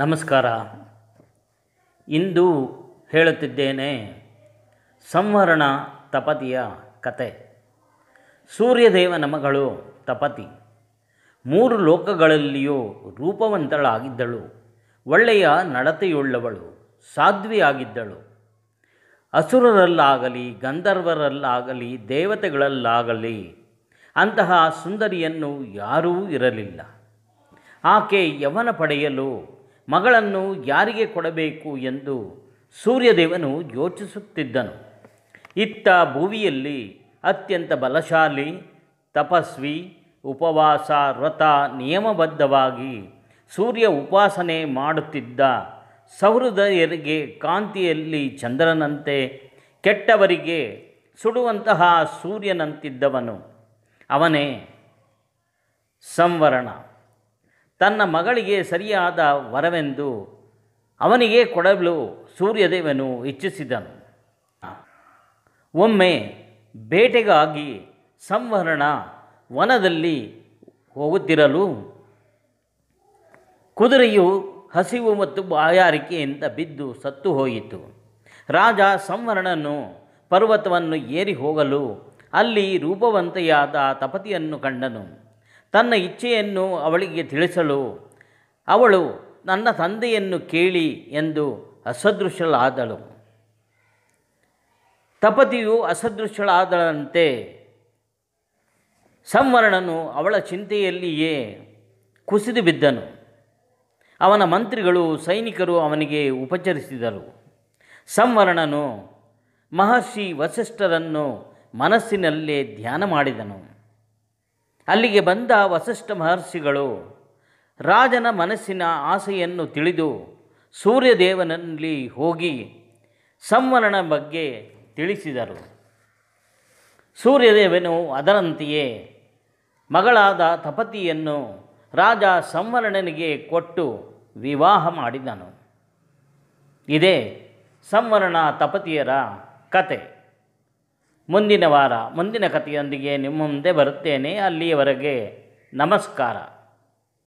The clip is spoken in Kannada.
ನಮಸ್ಕಾರ ಇಂದು ಹೇಳುತ್ತಿದ್ದೇನೆ ಸಂವರಣ ತಪತಿಯ ಕತೆ ಸೂರ್ಯದೇವನ ಮಗಳು ತಪತಿ ಮೂರು ಲೋಕಗಳಲ್ಲಿಯೂ ರೂಪವಂತಳಾಗಿದ್ದಳು ಒಳ್ಳೆಯ ನಡತೆಯುಳ್ಳವಳು ಸಾಧ್ವಿಯಾಗಿದ್ದಳು ಅಸುರರಲ್ಲಾಗಲಿ ಗಂಧರ್ವರಲ್ಲಾಗಲಿ ದೇವತೆಗಳಲ್ಲಾಗಲಿ ಅಂತಹ ಸುಂದರಿಯನ್ನು ಯಾರೂ ಇರಲಿಲ್ಲ ಆಕೆ ಯವನ ಪಡೆಯಲು ಮಗಳನ್ನು ಯಾರಿಗೆ ಕೊಡಬೇಕು ಎಂದು ಸೂರ್ಯದೇವನು ಯೋಚಿಸುತ್ತಿದ್ದನು ಇತ್ತ ಭುವಿಯಲ್ಲಿ ಅತ್ಯಂತ ಬಲಶಾಲಿ ತಪಸ್ವಿ ಉಪವಾಸ ವ್ರತ ನಿಯಮಬದ್ಧವಾಗಿ ಸೂರ್ಯ ಉಪಾಸನೆ ಮಾಡುತ್ತಿದ್ದ ಸಹೃದಯರಿಗೆ ಕಾಂತಿಯಲ್ಲಿ ಚಂದ್ರನಂತೆ ಕೆಟ್ಟವರಿಗೆ ಸುಡುವಂತಹ ಸೂರ್ಯನಂತಿದ್ದವನು ಅವನೇ ಸಂವರಣ ತನ್ನ ಮಗಳಿಗೆ ಸರಿಯಾದ ವರವೆಂದು ಅವನಿಗೆ ಕೊಡಲು ಸೂರ್ಯದೇವನು ಇಚ್ಛಿಸಿದನು ಒಮ್ಮೆ ಬೇಟೆಗಾಗಿ ಸಂವರಣ ವನದಲ್ಲಿ ಹೋಗುತ್ತಿರಲು ಕುದುರೆಯು ಹಸಿವು ಮತ್ತು ಬಾಯಾರಿಕೆಯಿಂದ ಬಿದ್ದು ಸತ್ತು ಹೋಯಿತು ರಾಜ ಸಂವರಣನು ಪರ್ವತವನ್ನು ಏರಿ ಹೋಗಲು ಅಲ್ಲಿ ರೂಪವಂತೆಯಾದ ತಪತಿಯನ್ನು ಕಂಡನು ತನ್ನ ಇಚ್ಛೆಯನ್ನು ಅವಳಿಗೆ ತಿಳಿಸಲು ಅವಳು ನನ್ನ ತಂದೆಯನ್ನು ಕೇಳಿ ಎಂದು ಅಸದೃಶಳಾದಳು ತಪತಿಯು ಅಸದೃಶಳಾದಳಂತೆ ಸಂವರಣನು ಅವಳ ಚಿಂತೆಯಲ್ಲಿಯೇ ಕುಸಿದು ಬಿದ್ದನು ಅವನ ಮಂತ್ರಿಗಳು ಸೈನಿಕರು ಅವನಿಗೆ ಉಪಚರಿಸಿದರು ಸಂವರಣನು ಮಹರ್ಷಿ ವಸಿಷ್ಠರನ್ನು ಮನಸ್ಸಿನಲ್ಲೇ ಧ್ಯಾನ ಮಾಡಿದನು ಅಲ್ಲಿಗೆ ಬಂದ ವಸಿಷ್ಠ ಮಹರ್ಷಿಗಳು ರಾಜನ ಮನಸ್ಸಿನ ಆಸೆಯನ್ನು ತಿಳಿದು ಸೂರ್ಯದೇವನಲ್ಲಿ ಹೋಗಿ ಸಂವರಣ ಬಗ್ಗೆ ತಿಳಿಸಿದರು ಸೂರ್ಯದೇವನು ಅದರಂತೆಯೇ ಮಗಳಾದ ತಪತಿಯನ್ನು ರಾಜ ಸಂವರಣನಿಗೆ ಕೊಟ್ಟು ವಿವಾಹ ಮಾಡಿದನು ಇದೇ ಸಂವರಣ ತಪತಿಯರ ಕತೆ ಮುಂದಿನ ವಾರ ಮುಂದಿನ ಕಥೆಯೊಂದಿಗೆ ನಿಮ್ಮ ಮುಂದೆ ಬರುತ್ತೇನೆ ಅಲ್ಲಿಯವರೆಗೆ ನಮಸ್ಕಾರ